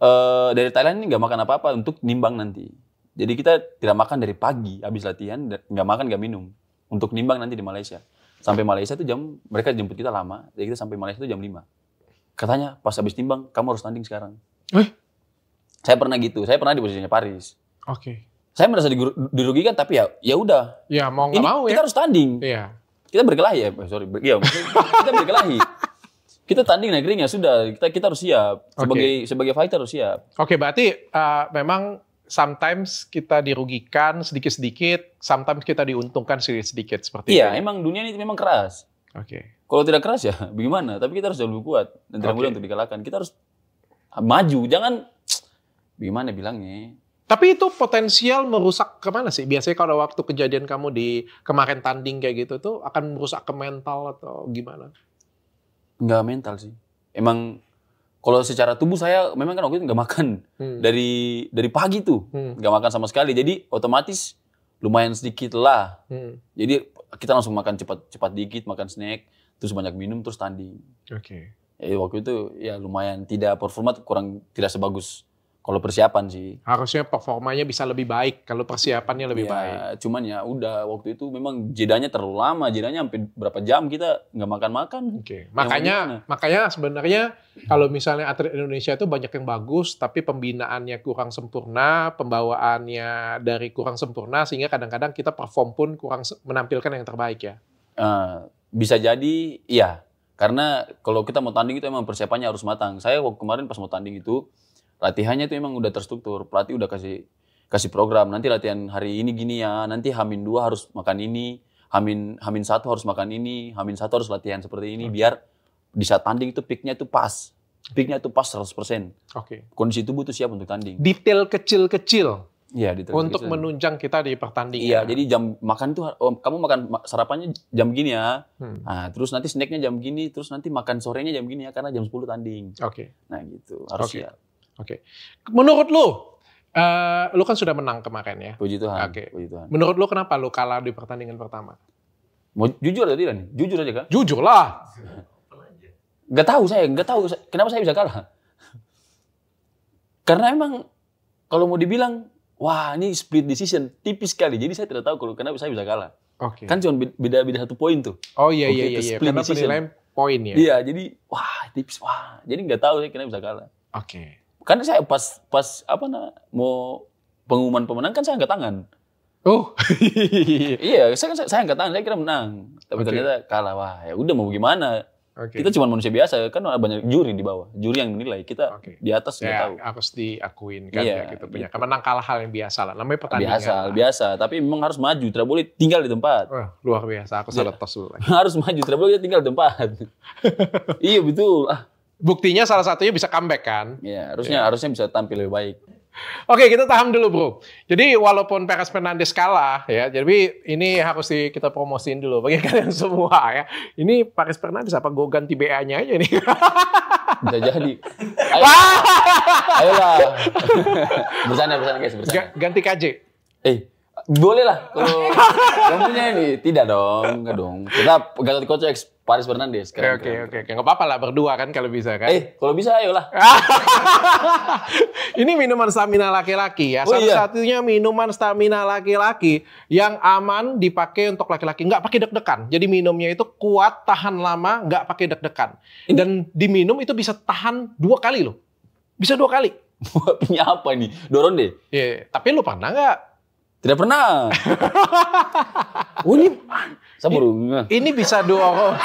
S2: uh, dari Thailand ini nggak makan apa-apa untuk nimbang nanti. Jadi kita tidak makan dari pagi habis latihan, nggak makan nggak minum untuk nimbang nanti di Malaysia. Sampai Malaysia itu jam mereka jemput kita lama, jadi kita sampai Malaysia itu jam 5. Katanya pas habis timbang kamu harus tanding sekarang. Eh? Saya pernah gitu, saya pernah di posisinya Paris. Oke saya merasa dirugikan tapi ya ya udah.
S1: Ya mau nggak mau ya. kita ya. harus tanding.
S2: Iya. Kita berkelahi ya, eh, sorry. Ber, ya, kita
S1: berkelahi. Kita tanding naik ring ya sudah. Kita kita harus siap sebagai okay. sebagai fighter harus siap. Oke, okay, berarti uh, memang sometimes kita dirugikan sedikit-sedikit, sometimes kita diuntungkan sedikit-sedikit seperti iya, itu. Iya,
S2: emang dunia ini memang keras. Oke. Okay. Kalau tidak keras ya bagaimana? Tapi kita harus jauh lebih kuat dan tidak okay. mudah untuk dikalahkan. Kita harus maju, jangan
S1: bagaimana bilangnya tapi itu potensial merusak kemana sih? Biasanya kalau waktu kejadian kamu di kemarin tanding kayak gitu tuh akan merusak ke mental atau gimana?
S2: Enggak mental sih. Emang
S1: kalau secara tubuh saya memang kan waktu
S2: itu nggak makan hmm. dari dari pagi tuh hmm. nggak makan sama sekali. Jadi otomatis lumayan sedikit lah. Hmm. Jadi kita langsung makan cepat cepat dikit, makan snack, terus banyak minum, terus tanding. Oke. Okay. Eh, ya, waktu itu ya lumayan tidak performa kurang tidak sebagus kalau persiapan sih. Harusnya performanya bisa lebih baik kalau persiapannya lebih ya, baik. Cuman ya udah waktu itu memang jedanya terlalu lama, jedanya hampir berapa jam kita nggak
S1: makan-makan. Oke. Okay. Makanya makanya sebenarnya kalau misalnya atlet Indonesia itu banyak yang bagus tapi pembinaannya kurang sempurna, pembawaannya dari kurang sempurna sehingga kadang-kadang kita perform pun kurang menampilkan yang terbaik ya.
S2: Uh, bisa jadi iya karena kalau kita mau tanding itu emang persiapannya harus matang. Saya waktu kemarin pas mau tanding itu latihannya itu emang udah terstruktur pelatih udah kasih kasih program nanti latihan hari ini gini ya nanti hamin dua harus makan ini hamin hamin satu harus makan ini hamin satu harus latihan seperti ini hmm. biar di saat tanding itu peaknya itu pas peaknya itu pas 100% oke okay. kondisi tubuh itu siap untuk tanding
S1: detail kecil-kecil Iya, detail untuk
S2: menunjang kita di pertandingan. Iya, jadi jam makan tuh oh, kamu makan sarapannya jam gini ya. Hmm. Nah, terus nanti snacknya jam gini, terus nanti makan sorenya jam gini ya karena jam 10 tanding. Oke. Okay. Nah, gitu. Harus okay. siap.
S1: Oke. Okay. Menurut lu, uh, lu kan sudah menang kemarin ya.
S2: Puji Tuhan. Oke. Okay. Puji Tuhan.
S1: Menurut lu kenapa lu kalah di pertandingan pertama? Mau jujur tadi kan? Jujur aja kan? Jujur lah. Gak tahu saya, gak tahu kenapa saya bisa kalah.
S2: Karena emang kalau mau dibilang, wah ini split decision tipis sekali. Jadi saya tidak tahu kalau kenapa saya bisa kalah. Oke. Okay. Kan cuma beda beda satu poin tuh. Oh iya iya, iya iya. iya. Karena penilaian poin ya. Iya, jadi wah tipis wah. Jadi nggak tahu saya kenapa bisa kalah. Oke. Okay kan saya pas pas apa nah, mau pengumuman pemenang kan saya angkat tangan. Oh. iya, saya kan saya angkat tangan, saya kira menang. Tapi okay. ternyata kalah. Wah, ya udah mau gimana? Okay. Kita cuma manusia biasa, kan banyak juri di bawah, juri yang menilai. Kita okay. di atas ya, tahu. Harus diakuin kan iya, ya gitu punya. Gitu. Iya.
S1: Menang kalah hal yang biasa lah, namanya pertandingan. Biasa, lah.
S2: biasa. Tapi memang harus maju, tidak boleh tinggal di tempat. Wah, luar biasa, aku salah iya. tos dulu. harus maju, tidak boleh tinggal di tempat.
S1: iya betul. Ah, Buktinya salah satunya bisa comeback kan? Iya, harusnya yeah. harusnya bisa tampil lebih baik. Oke, kita tahan dulu, Bro. Jadi walaupun Perez Fernandes kalah ya, jadi ini harus di, kita promosiin dulu bagi kalian semua ya. Ini Perez Fernandes apa gue ganti BA-nya aja nih. Bisa jadi. Ayolah. Ayolah. bercanda, bercanda guys, bisa. Ganti KJ. Eh, boleh lah.
S2: Kalau yang punya ini tidak dong, enggak dong. Kita Gatot Koco X Paris Fernandes.
S1: Oke oke oke oke. Enggak apa-apa lah berdua kan kalau bisa kan. Eh, kalau bisa lah ini minuman stamina laki-laki ya. Oh, Satu-satunya iya. minuman stamina laki-laki yang aman dipakai untuk laki-laki, enggak pakai deg-degan. Jadi minumnya itu kuat, tahan lama, enggak pakai deg-degan. Dan diminum itu bisa tahan dua kali loh. Bisa dua kali. Punya apa ini? dorong deh. yeah, tapi lu pernah nggak tidak pernah. oh, ini sebelumnya. Ini bisa dua orang.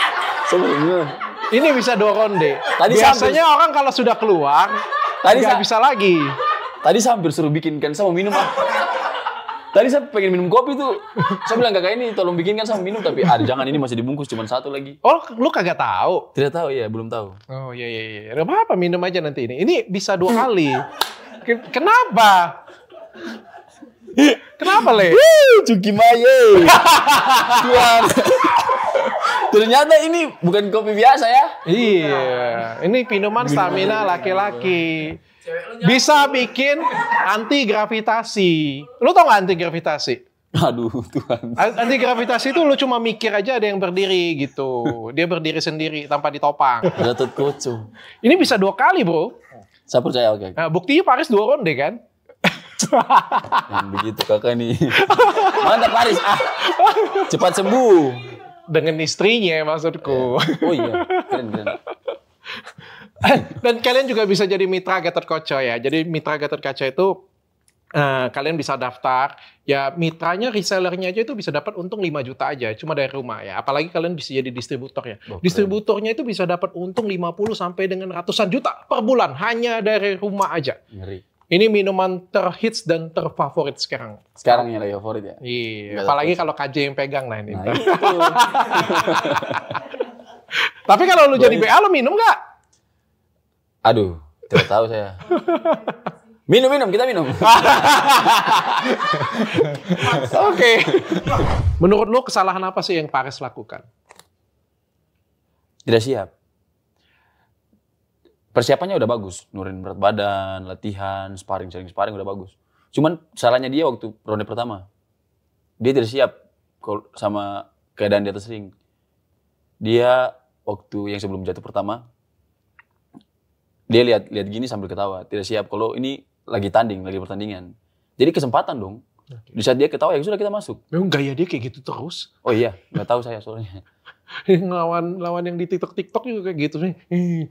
S1: Sebelumnya. Ini bisa dua ronde. Tadi biasanya sambil, orang kalau sudah keluar tadi nggak bisa
S2: lagi. Tadi saya hampir suruh bikinkan sama minum. Tadi saya pengen minum kopi tuh. Saya bilang kakak ini tolong bikinkan sama minum tapi ada ah, jangan ini masih dibungkus cuma satu lagi. Oh, lu kagak
S1: tahu? Tidak tahu ya, belum tahu. Oh iya iya iya. Enggak apa-apa minum aja nanti ini. Ini bisa dua kali. Kenapa? Kenapa, Le? Cuki Maye. Tuan. Ternyata ini bukan kopi biasa ya. Iya. Ini minuman stamina laki-laki. Bisa bikin anti gravitasi. Lu tau gak anti gravitasi? Aduh Tuhan. Anti gravitasi itu lu cuma mikir aja ada yang berdiri gitu. Dia berdiri sendiri tanpa ditopang. Gatot kocok. Ini bisa dua kali bro. Saya percaya oke. Okay. Nah, buktinya Paris dua ronde kan? Dan begitu kakak nih. Mantap Paris. Ah, cepat sembuh. Dengan istrinya maksudku. Oh iya, keren keren. Eh, dan kalian juga bisa jadi mitra Gatot kaca ya. Jadi mitra Gatot kaca itu Uh, kalian bisa daftar ya mitranya resellernya aja itu bisa dapat untung 5 juta aja cuma dari rumah ya apalagi kalian bisa jadi distributor ya Okay. distributornya itu bisa dapat untung 50 sampai dengan ratusan juta per bulan hanya dari rumah aja Ngeri. Ini minuman terhits dan terfavorit sekarang. Sekarang yang favorit ya? Iya, apalagi kalau KJ yang pegang lah ini. Nah, Tapi kalau lu Boleh. jadi BA lu minum nggak?
S2: Aduh, tidak tahu saya. Minum, minum, kita minum. Oke. okay.
S1: Menurut lu kesalahan apa sih yang Paris lakukan?
S2: Tidak siap persiapannya udah bagus, nurin berat badan, latihan, sparring, sharing sparring udah bagus. Cuman salahnya dia waktu ronde pertama, dia tidak siap sama keadaan dia tersering, Dia waktu yang sebelum jatuh pertama, dia lihat lihat gini sambil ketawa, tidak siap kalau ini lagi tanding, lagi pertandingan. Jadi kesempatan dong. Di saat dia ketawa ya sudah kita masuk.
S1: Memang gaya dia kayak gitu terus.
S2: Oh iya, nggak tahu saya soalnya.
S1: lawan lawan yang di TikTok TikTok juga kayak gitu sih.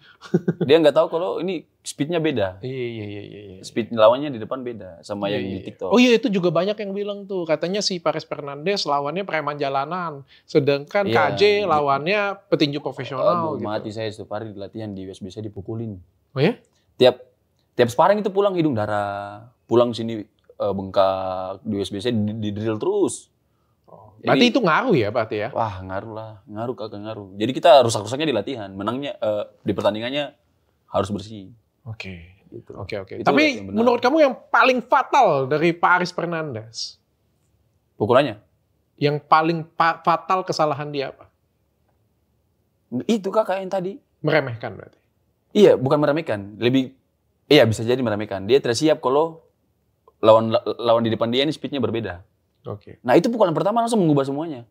S2: Dia nggak tahu kalau ini speednya beda. Iya, iya iya iya iya. Speed lawannya di depan beda sama iya, yang di iya, iya. TikTok. Oh iya
S1: itu juga banyak yang bilang tuh katanya si Paris Fernandez lawannya preman jalanan, sedangkan iya, KJ gitu. lawannya petinju profesional.
S2: Aduh, gitu. mati saya setiap hari di latihan di USB saya dipukulin. Oh ya? Tiap tiap sparring itu pulang hidung darah, pulang sini eh, bengkak di USB saya di, di drill terus. Jadi, berarti itu ngaruh ya berarti ya? Wah ngaruh lah, ngaruh kagak ngaruh. Jadi kita rusak-rusaknya di latihan, menangnya uh, di pertandingannya harus bersih. Oke. Gitu. Oke oke. Tapi menurut
S1: kamu yang paling fatal dari Pak Aris Fernandes? Pukulannya? Yang paling pa fatal kesalahan dia apa? Itu kakak yang tadi. Meremehkan berarti? Iya, bukan meremehkan. Lebih, iya bisa jadi
S2: meremehkan. Dia tersiap kalau lawan lawan di depan dia ini speednya berbeda. Oke. Okay. Nah itu pukulan pertama langsung mengubah semuanya.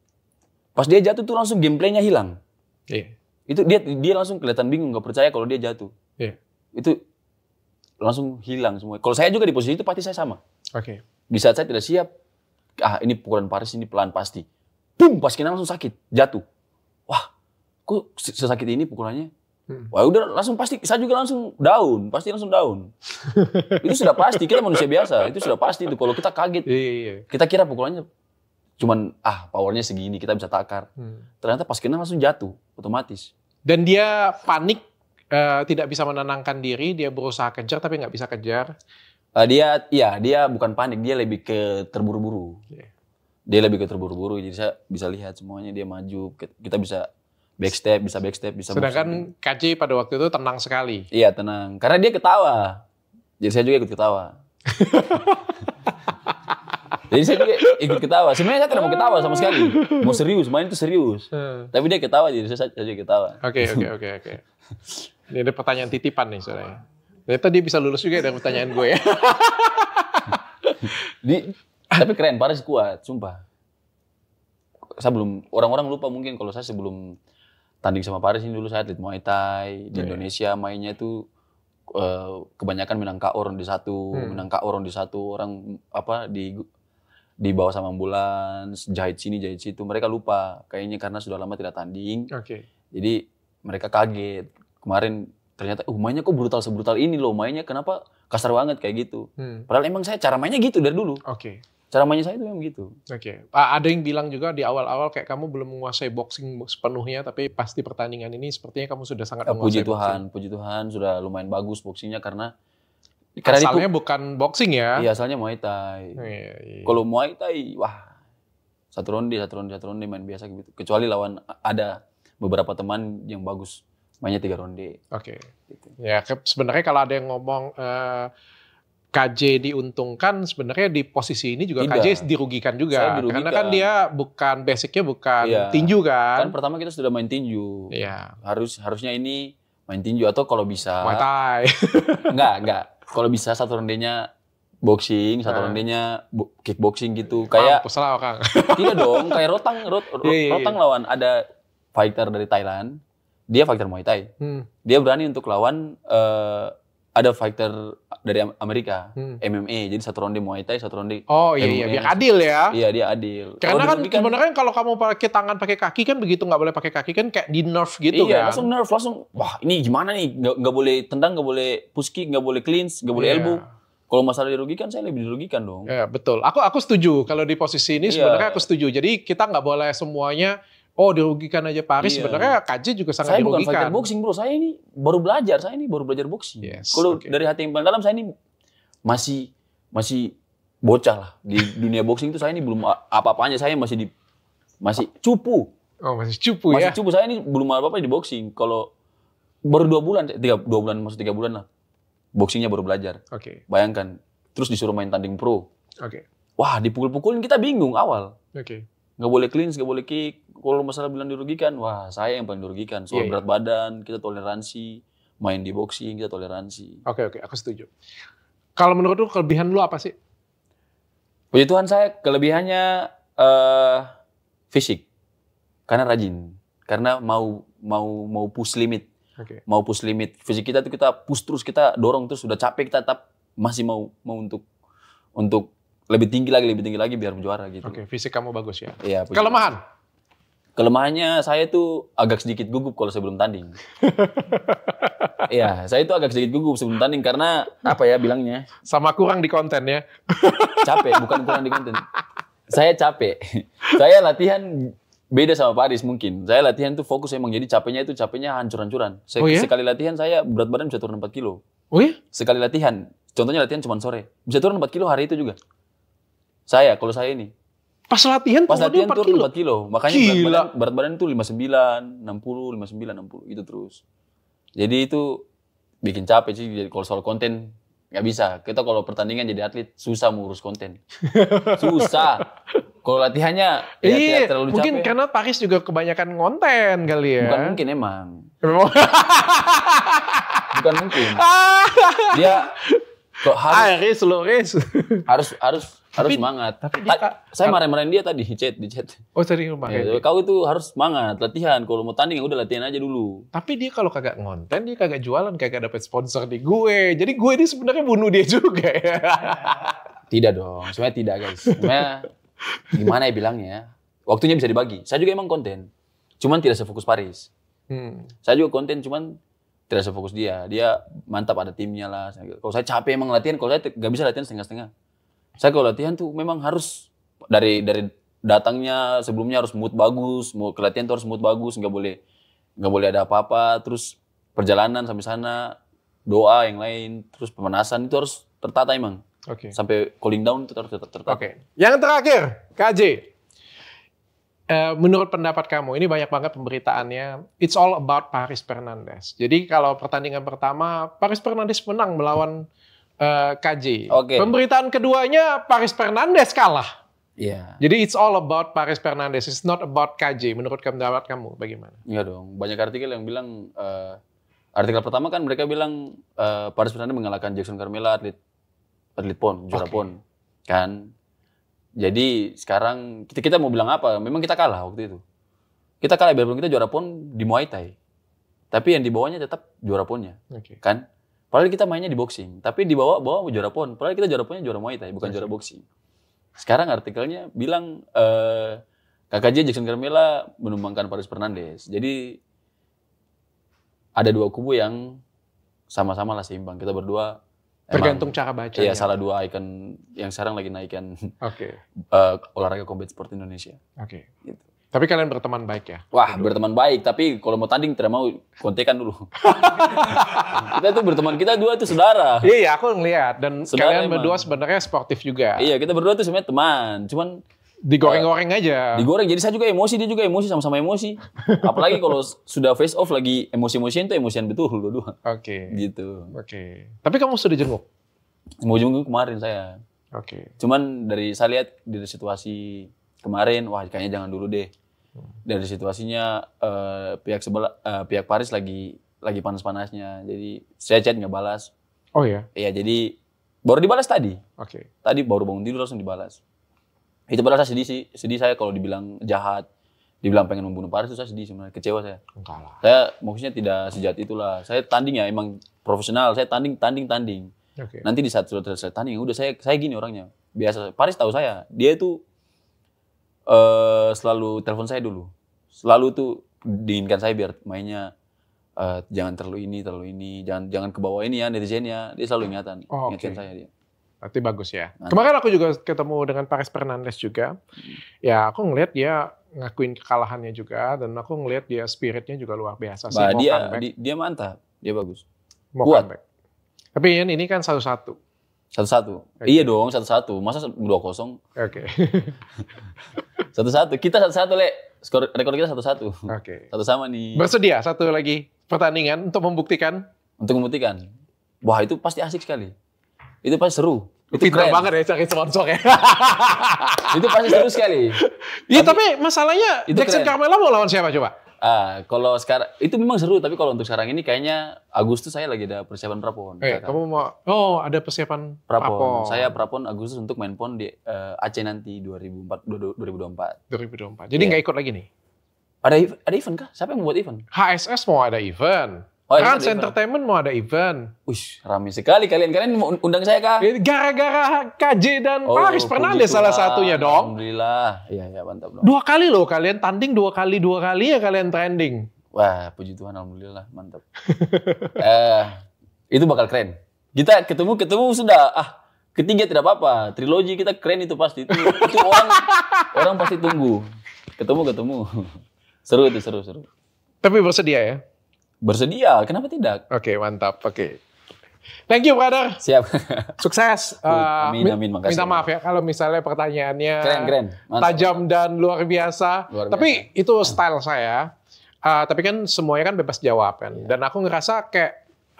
S2: Pas dia jatuh tuh langsung gameplaynya hilang. Iya. Yeah. Itu dia dia langsung kelihatan bingung, nggak percaya kalau dia jatuh. Iya. Yeah. Itu langsung hilang semua. Kalau saya juga di posisi itu pasti saya sama. Oke. Okay. Di saat saya tidak siap, ah ini pukulan Paris ini pelan pasti. Pum, pas kena langsung sakit, jatuh. Wah, kok sesakit ini pukulannya? Hmm. Wah udah langsung pasti, saya juga langsung down, pasti langsung down.
S1: itu sudah pasti,
S2: kita manusia biasa, itu sudah pasti itu. Kalau kita kaget, iya, iya, iya. kita kira pukulannya
S1: cuman ah powernya segini, kita bisa takar. Hmm. Ternyata pas kena langsung jatuh, otomatis. Dan dia panik, uh, tidak bisa menenangkan diri, dia berusaha kejar tapi nggak bisa kejar.
S2: Uh, dia, iya dia bukan panik, dia lebih ke terburu-buru. Yeah. Dia lebih ke terburu-buru, jadi saya bisa lihat semuanya dia maju, kita bisa backstep, bisa backstep, bisa Sedangkan
S1: KC pada waktu itu tenang sekali.
S2: Iya, tenang. Karena dia ketawa. Jadi saya juga ikut ketawa. Jadi saya juga ikut ketawa. Sebenarnya
S1: saya tidak mau ketawa sama sekali. Mau serius, main itu serius. Hmm. Tapi dia ketawa jadi saya saja ketawa. Oke, oke, oke, oke. Ini ada pertanyaan titipan nih soalnya. Ternyata dia bisa lulus juga dari pertanyaan gue ya. di, tapi keren, Paris kuat, sumpah.
S2: Saya belum, orang-orang lupa mungkin kalau saya sebelum tanding sama Paris ini dulu saya atlet Muay Thai di yeah. Iya. Indonesia mainnya itu uh, kebanyakan orang di satu, hmm. orang di satu orang apa di di bawah sama bulan jahit sini, jahit situ. Mereka lupa kayaknya karena sudah lama tidak tanding. Okay. Jadi mereka kaget. Kemarin ternyata uh, mainnya kok brutal sebrutal ini loh, mainnya kenapa kasar
S1: banget kayak gitu. Hmm. Padahal emang saya cara
S2: mainnya gitu dari dulu.
S1: Okay. Cara mainnya saya itu yang begitu. Oke. Okay. Ada yang bilang juga di awal-awal kayak kamu belum menguasai boxing sepenuhnya, tapi pasti pertandingan ini sepertinya kamu sudah sangat ya, menguasai. Puji Tuhan,
S2: boxing. puji Tuhan sudah lumayan bagus boxingnya karena karena asalnya itu,
S1: bukan boxing ya? Iya,
S2: asalnya Muay Thai. Oh, iya, iya. Kalau Muay Thai, wah satu ronde, satu ronde, satu ronde main biasa gitu. Kecuali lawan ada beberapa teman yang bagus mainnya tiga ronde. Oke. Okay.
S1: Gitu. Ya sebenarnya kalau ada yang ngomong uh, KJ diuntungkan sebenarnya di posisi ini juga Tidak. KJ dirugikan juga Saya dirugikan. karena kan dia bukan basicnya bukan ya. tinju kan kan pertama kita sudah main tinju ya.
S2: harus harusnya ini main tinju atau kalau bisa Muay Thai enggak enggak kalau bisa satu rendenya boxing, satu nah. rendenya kickboxing gitu. Kayak salah Kang. Tidak dong, kayak Rotang rot, rot, yeah, yeah, Rotang iya. lawan ada fighter dari Thailand. Dia fighter Muay Thai. Hmm. Dia berani untuk lawan uh, ada fighter dari Amerika, hmm. MMA. Jadi satu ronde Muay Thai, satu ronde Oh iya MMA. iya, biar adil ya. Iya, dia adil. Karena kan, kan
S1: sebenarnya kalau kamu pakai tangan, pakai kaki kan begitu nggak boleh pakai kaki kan kayak di nerf gitu iya, kan. Iya, langsung nerf, langsung
S2: wah ini gimana nih? Nggak boleh tendang, nggak boleh push kick, nggak boleh cleanse nggak boleh yeah. elbow.
S1: Kalau masalah dirugikan, saya lebih dirugikan dong. Ya, betul. Aku aku setuju. Kalau di posisi ini iya. sebenarnya aku setuju. Jadi kita nggak boleh semuanya oh dirugikan aja Paris iya. sebenarnya KJ juga sangat saya dirugikan. Saya bukan fighter boxing
S2: bro, saya ini baru belajar, saya ini baru belajar boxing. Yes, Kalau okay. dari hati yang paling dalam saya ini masih masih bocah lah di dunia boxing itu saya ini belum apa-apanya, saya masih di masih cupu.
S1: Oh masih cupu masih ya? Masih
S2: cupu, saya ini belum apa-apa di boxing. Kalau baru dua bulan, tiga, dua bulan masuk tiga bulan lah. Boxingnya baru belajar. Oke. Okay. Bayangkan, terus disuruh main tanding pro. Oke. Okay. Wah dipukul-pukulin kita bingung awal. Oke. Okay nggak boleh clean, nggak boleh kick. Kalau masalah bilang dirugikan, wah saya yang paling dirugikan. Soal yeah, iya. berat yeah. badan, kita toleransi. Main di boxing, kita toleransi. Oke, okay, oke. Okay, aku setuju.
S1: Kalau menurut lu, kelebihan lu apa sih?
S2: Puji Tuhan saya, kelebihannya uh, fisik. Karena rajin. Karena mau mau mau push limit. Okay. Mau push limit. Fisik kita tuh kita push terus, kita dorong terus. Sudah capek, kita tetap masih mau mau untuk untuk lebih tinggi lagi, lebih tinggi lagi biar juara gitu.
S1: Oke, okay, fisik kamu bagus ya. Iya. Kelemahan?
S2: Kelemahannya saya tuh agak sedikit gugup kalau sebelum tanding. Iya, saya itu agak sedikit gugup sebelum tanding karena apa ya bilangnya? Sama kurang di konten ya. capek, bukan kurang di konten. Saya capek. saya latihan beda sama Paris mungkin. Saya latihan tuh fokus emang jadi capeknya itu capeknya hancur-hancuran. Se oh, iya? Sekali latihan saya berat badan bisa turun 4 kilo. Oh iya? Sekali latihan. Contohnya latihan cuma sore. Bisa turun 4 kilo hari itu juga. Saya, kalau saya ini. Pas latihan Pas latihan turun 4 kilo. 4 kilo. Makanya Gila. berat badan, berat badan itu 59, 60, 59, 60 itu terus. Jadi itu bikin capek sih jadi kalau soal konten nggak bisa. Kita kalau pertandingan jadi atlet susah mengurus konten. susah. Kalau latihannya
S1: ya Iyi, tidak terlalu mungkin capek. Mungkin karena Paris juga kebanyakan konten kali ya. Bukan mungkin emang. Bukan mungkin. Dia kok
S2: harus ah, lo, Loris. harus harus harus tapi, semangat. Tapi dia, Ta saya marah-marahin dia tadi di chat, di chat.
S1: Oh, sering marah. Ya,
S2: kau itu harus semangat, latihan. Kalau mau tanding ya udah latihan aja dulu.
S1: Tapi dia kalau kagak ngonten, dia kagak jualan, kagak dapet sponsor di gue. Jadi gue ini sebenarnya bunuh dia juga ya.
S2: Tidak dong, sebenarnya tidak guys.
S1: Sebenarnya gimana ya
S2: bilangnya? Waktunya bisa dibagi. Saya juga emang konten. Cuman tidak sefokus Paris. Hmm. Saya juga konten cuman tidak sefokus dia. Dia mantap ada timnya lah. Kalau saya capek emang latihan, kalau saya nggak bisa latihan setengah-setengah saya kalau latihan tuh memang harus dari dari datangnya sebelumnya harus mood bagus, mau ke latihan tuh harus mood bagus, nggak boleh nggak boleh ada apa-apa, terus perjalanan sampai sana doa yang lain, terus pemanasan itu harus tertata emang. Oke. Okay. Sampai cooling down itu harus tertata. Oke. Okay.
S1: Yang terakhir, KJ. Eh, menurut pendapat kamu, ini banyak banget pemberitaannya. It's all about Paris Fernandes. Jadi kalau pertandingan pertama Paris Fernandes menang melawan Eh, KJ. Okay. Pemberitaan keduanya Paris Fernandes kalah. Yeah. Jadi it's all about Paris Fernandes, it's not about KJ. Menurut pendapat kamu bagaimana? Iya dong, banyak artikel yang bilang uh, artikel pertama
S2: kan mereka bilang uh, Paris Fernandes mengalahkan Jackson Carmela atlet atlet pon, juara okay. pon, kan? Jadi sekarang kita, kita mau bilang apa? Memang kita kalah waktu itu. Kita kalah biarpun kita juara pon di Muay Thai. Tapi yang di tetap juara ponnya. Okay. Kan? Padahal kita mainnya di boxing, tapi dibawa-bawa juara pon. Padahal kita juara ponnya juara Muay Thai, bukan yes. Iya juara boxing. Sekarang artikelnya bilang eh, kakak J, Jackson Carmela menumbangkan Paris Fernandes. Jadi ada dua kubu yang sama-sama lah seimbang. Kita berdua tergantung emang, cara baca. Iya, salah dua ikon yang sekarang lagi naikkan Oke. Okay. Uh, eh, olahraga combat sport Indonesia. Oke. Okay. Gitu. Tapi kalian berteman baik ya? Wah, Aduh. berteman baik. Tapi kalau mau tanding tidak mau
S1: kontekan dulu.
S2: kita tuh berteman, kita dua itu saudara. Iya, iya
S1: aku ngeliat. Dan saudara kalian emang. berdua
S2: sebenarnya sportif juga. Iya, kita berdua tuh sebenarnya teman. Cuman digoreng-goreng eh, aja. Digoreng. Jadi saya juga emosi, dia juga emosi, sama-sama emosi. Apalagi kalau sudah face off lagi emosi emosi itu emosian betul dua-dua. Oke. Okay. Gitu. Oke. Okay. Tapi kamu sudah jenguk? Mau jenguk kemarin saya. Oke. Okay. Cuman dari saya lihat di situasi kemarin, wah kayaknya jangan dulu deh dari situasinya uh, pihak sebelah uh, pihak Paris lagi lagi panas-panasnya jadi saya chat nggak balas oh ya iya jadi baru dibalas tadi oke okay. tadi baru bangun tidur langsung dibalas itu padahal saya sedih sih sedih saya kalau dibilang jahat dibilang pengen membunuh Paris itu saya sedih sebenarnya kecewa saya enggak lah saya maksudnya tidak sejahat itulah saya tanding ya emang profesional saya tanding tanding tanding okay. nanti di saat sudah selesai tanding udah saya saya gini orangnya biasa Paris tahu saya dia itu uh, selalu telepon saya dulu. Selalu tuh diinginkan saya biar mainnya uh, jangan terlalu ini, terlalu ini, jangan jangan ke bawah ini ya netizennya. ya. Dia selalu ingatan, oh, okay. ingatkan saya
S1: dia. Berarti bagus ya. Nanti. Kemarin aku juga ketemu dengan Paris Fernandes juga. Hmm. Ya, aku ngelihat dia ngakuin kekalahannya juga dan aku ngelihat dia spiritnya juga luar biasa sih. Bah, dia, di, dia mantap, dia bagus. Mau Kuat. comeback. Tapi ini kan satu-satu.
S2: Satu-satu. Okay. Iya dong, satu-satu. Masa dua kosong? Oke. Okay. Satu-satu. Kita satu-satu, Le. Skor rekor kita satu-satu. Oke. Okay. Satu sama nih. Bersedia satu lagi pertandingan untuk membuktikan? Untuk membuktikan. Wah, itu pasti asik sekali. Itu pasti seru. Itu Fitnah keren. banget ya cari sponsor ya. itu pasti seru sekali. Iya, tapi, tapi masalahnya Jackson keren. mau lawan siapa coba? Ah, kalau sekarang itu memang seru, tapi kalau untuk sekarang ini kayaknya Agustus saya lagi ada persiapan prapon. Eh, kamu
S1: mau? Oh, ada persiapan prapon. prapon. Saya
S2: prapon Agustus untuk main pon di uh, Aceh nanti 2004 2024. 2024. Jadi iya. nggak yeah. ikut lagi nih? Ada ada event kah? Siapa yang membuat event? HSS mau ada event. Oh, Trans iya, Entertainment mau ada event. Ush, rame sekali kalian. Kalian mau undang saya kak?
S1: Gara-gara KJ dan oh, Paris oh, Fernandes salah satunya dong.
S2: Alhamdulillah. Iya, iya mantap dong.
S1: Dua kali loh kalian tanding dua kali, dua kali ya kalian trending.
S2: Wah, puji Tuhan alhamdulillah mantap.
S1: eh, itu bakal keren. Kita ketemu ketemu sudah
S2: ah ketiga tidak apa-apa. Trilogi kita keren itu pasti itu, itu orang orang pasti tunggu. Ketemu ketemu. seru itu seru seru. Tapi bersedia ya?
S1: Bersedia, kenapa tidak? Oke, okay, mantap. Oke. Okay. Thank you, brother. Siap. Sukses. Uh, amin, eh, amin. Makasih. Minta maaf ya kalau misalnya pertanyaannya keren, keren. tajam dan luar biasa. luar biasa. Tapi itu style saya. Uh, tapi kan semuanya kan bebas jawab kan. Iya. Dan aku ngerasa kayak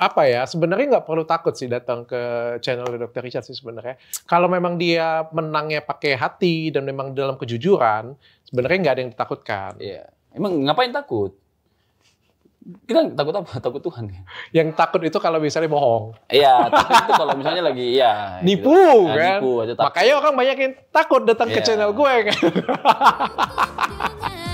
S1: apa ya sebenarnya nggak perlu takut sih datang ke channel Dr. Richard sih sebenarnya kalau memang dia menangnya pakai hati dan memang dalam kejujuran sebenarnya nggak ada yang ditakutkan. Iya. Emang ngapain takut? kita takut apa? Takut Tuhan ya. Yang takut itu kalau misalnya bohong. Iya, takut itu kalau misalnya lagi iya. Gitu. Nipu gitu. kan. Nipu Makanya orang banyak yang takut datang ke iya. channel gue kan.